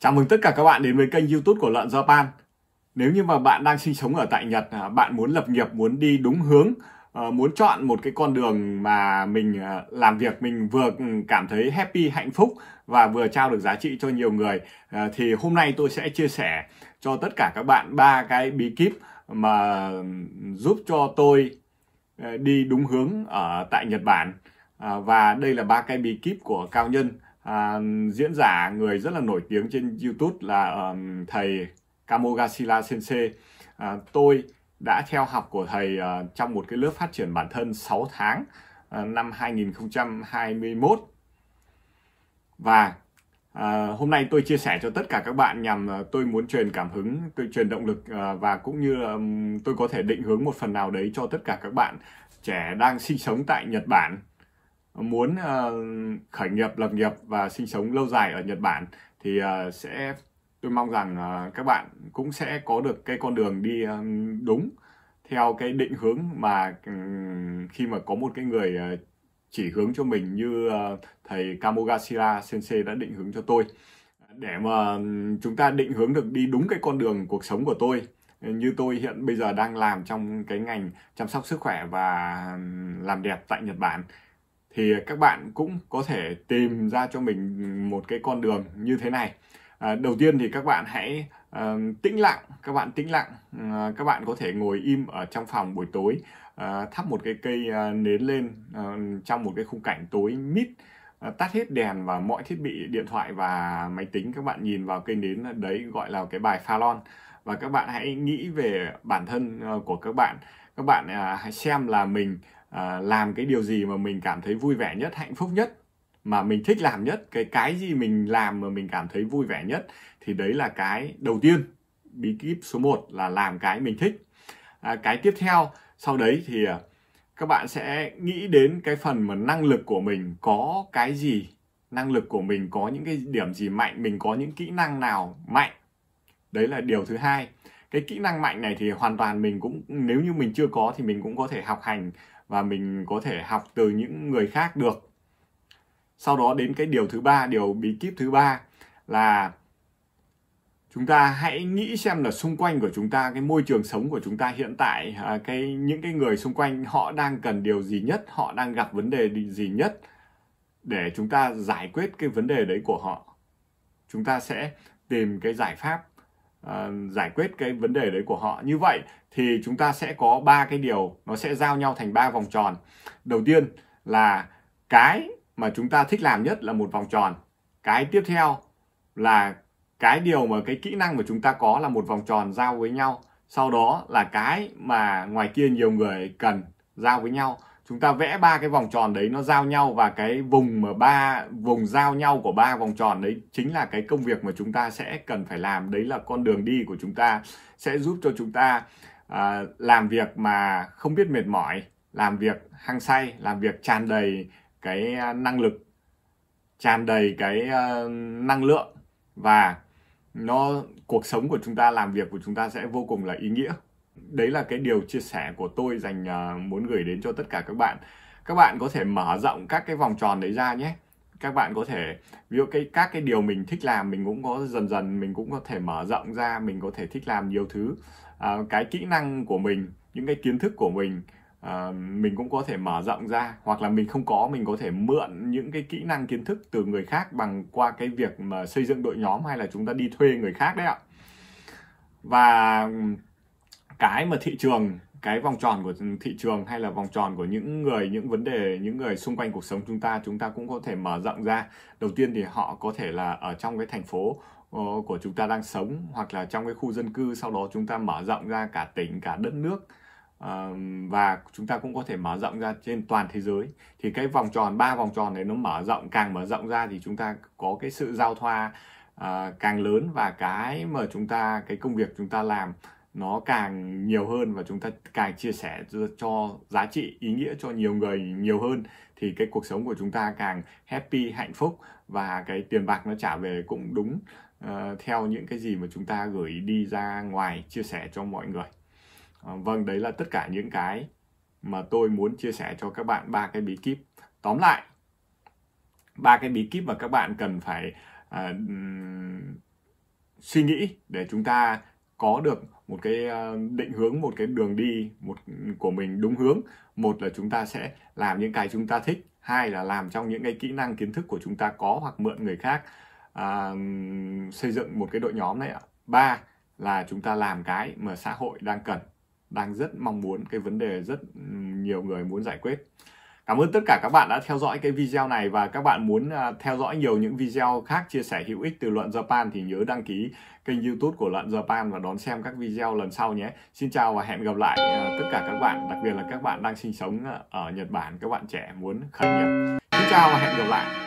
Chào mừng tất cả các bạn đến với kênh youtube của Lợn Japan Nếu như mà bạn đang sinh sống ở tại Nhật, à, bạn muốn lập nghiệp, muốn đi đúng hướng ờ, muốn chọn một cái con đường mà mình à, làm việc mình vừa cảm thấy happy hạnh phúc và vừa trao được giá trị cho nhiều người ờ, thì hôm nay tôi sẽ chia sẻ cho tất cả các bạn ba cái bí kíp mà giúp cho tôi Ờ, đi đúng hướng ở tại Nhật Bản ờ, và đây là ba cái bí kíp của cao nhân à, diễn giả người rất là nổi tiếng trên YouTube là um, thầy Kamogashira Sensei à, tôi đã theo học của thầy uh, trong một cái lớp phát triển bản thân 6 tháng uh, năm 2021 và À, hôm nay tôi chia sẻ cho tất cả các bạn nhằm ờ, tôi muốn truyền cảm hứng, tôi truyền động lực ờ, và cũng như là tôi có thể định hướng một phần nào đấy cho tất cả các bạn trẻ đang sinh sống tại Nhật Bản muốn ờ, khởi nghiệp, lập nghiệp và sinh sống lâu dài ở Nhật Bản thì sẽ tôi mong rằng các bạn cũng sẽ có được cái con đường đi đúng theo cái định hướng mà khi mà có một cái người chỉ hướng cho mình như ờ, thầy Kamogashira Sensei đã định hướng cho tôi để mà chúng ta định hướng được đi đúng cái con đường cuộc sống của tôi như tôi hiện bây giờ đang làm trong cái ngành chăm sóc sức khỏe và làm đẹp tại Nhật Bản thì các bạn cũng có thể tìm ra cho mình một cái con đường như thế này à, đầu tiên thì các bạn hãy tĩnh lặng các bạn tĩnh lặng uh, các bạn có thể ngồi im ở trong phòng buổi tối uh, thắp một cái cây uh, nến lên uh, trong một cái khung cảnh tối mít uh, tắt hết đèn và mọi thiết bị điện thoại và máy tính các bạn nhìn vào cây nến đấy gọi là cái bài pha lon và các bạn hãy nghĩ về bản thân uh, của các bạn các bạn uh, hãy xem là mình uh, làm cái điều gì mà mình cảm thấy vui vẻ nhất hạnh phúc nhất mà mình thích làm nhất cái cái gì mình làm mà mình cảm thấy vui vẻ nhất thì đấy là cái đầu tiên bí kíp số 1 là làm cái mình thích à, cái tiếp theo sau đấy thì à, các bạn sẽ nghĩ đến cái phần mà năng lực của mình có cái gì năng lực của mình có những cái điểm gì mạnh mình có những kỹ năng nào mạnh đấy là điều thứ hai cái kỹ năng mạnh này thì hoàn toàn mình cũng nếu như mình chưa có thì mình cũng có thể học hành và mình có thể học từ những người khác được sau đó đến cái điều thứ ba điều bí kíp thứ ba là chúng ta hãy nghĩ xem là xung quanh của chúng ta cái môi trường sống của chúng ta hiện tại à, cái những cái người xung quanh họ đang cần điều gì nhất họ đang gặp vấn đề gì nhất để chúng ta giải quyết cái vấn đề đấy của họ chúng ta sẽ tìm cái giải pháp uh, giải quyết cái vấn đề đấy của họ như vậy thì chúng ta sẽ có ba cái điều nó sẽ giao nhau thành ba vòng tròn đầu tiên là cái mà chúng ta thích làm nhất là một vòng tròn cái tiếp theo là cái điều mà cái kỹ năng mà chúng ta có là một vòng tròn giao với nhau sau đó là cái mà ngoài kia nhiều người cần giao với nhau chúng ta vẽ ba cái vòng tròn đấy nó giao nhau và cái vùng mà ba vùng giao nhau của ba vòng tròn đấy chính là cái công việc mà chúng ta sẽ cần phải làm đấy là con đường đi của chúng ta sẽ giúp cho chúng ta à, làm việc mà không biết mệt mỏi làm việc hăng say làm việc tràn đầy cái à, năng lực tràn đầy cái à, năng lượng và nó cuộc sống của chúng ta làm việc của chúng ta sẽ vô cùng là ý nghĩa đấy là cái điều chia sẻ của tôi dành uh, muốn gửi đến cho tất cả các bạn các bạn có thể mở rộng các cái vòng tròn đấy ra nhé các bạn có thể ví dụ cái các cái điều mình thích làm mình cũng có dần dần mình cũng có thể mở rộng ra mình có thể thích làm nhiều thứ à, cái kỹ năng của mình những cái kiến thức của mình à, mình cũng có thể mở rộng ra hoặc là mình không có mình có thể mượn những cái kỹ năng kiến thức từ người khác bằng qua cái việc mà xây dựng đội nhóm hay là chúng ta đi thuê người khác đấy ạ và cái mà thị trường cái vòng tròn của thị trường hay là vòng tròn của những người những vấn đề những người xung quanh cuộc sống chúng ta chúng ta cũng có thể mở rộng ra đầu tiên thì họ có thể là ở trong cái thành phố ờ, của chúng ta đang sống hoặc là trong cái khu dân cư sau đó chúng ta mở rộng ra cả tỉnh cả đất nước và chúng ta cũng có thể mở rộng ra trên toàn thế giới thì cái vòng tròn ba vòng tròn này nó mở rộng càng mở rộng ra thì chúng ta có cái sự giao thoa uh, càng lớn và cái mà chúng ta cái công việc chúng ta làm nó càng nhiều hơn và chúng ta càng chia sẻ cho giá trị ý nghĩa cho nhiều người nhiều hơn thì cái cuộc sống của chúng ta càng happy hạnh phúc và cái tiền bạc nó trả về cũng đúng uh, theo những cái gì mà chúng ta gửi đi ra ngoài chia sẻ cho mọi người À, vâng đấy là tất cả những cái mà tôi muốn chia sẻ cho các bạn ba cái bí kíp tóm lại ba cái bí kíp mà các bạn cần phải à, suy nghĩ để chúng ta có được một cái à, định hướng một cái đường đi một của mình đúng hướng một là chúng ta sẽ làm những cái chúng ta thích hai là làm trong những cái kỹ năng kiến thức của chúng ta có hoặc mượn người khác à, xây dựng một cái đội nhóm này ạ ba là chúng ta làm cái mà xã hội đang cần đang rất mong muốn cái vấn đề rất nhiều người muốn giải quyết cảm ơn tất cả các bạn đã theo dõi cái video này và các bạn muốn à, theo dõi nhiều những video khác chia sẻ hữu ích từ luận Japan thì nhớ đăng ký kênh youtube của luận Japan và đón xem các video lần sau nhé xin chào và hẹn gặp lại à, tất cả các bạn đặc biệt là các bạn đang sinh sống à, ở Nhật Bản các bạn trẻ muốn khởi nghiệp xin chào và hẹn gặp lại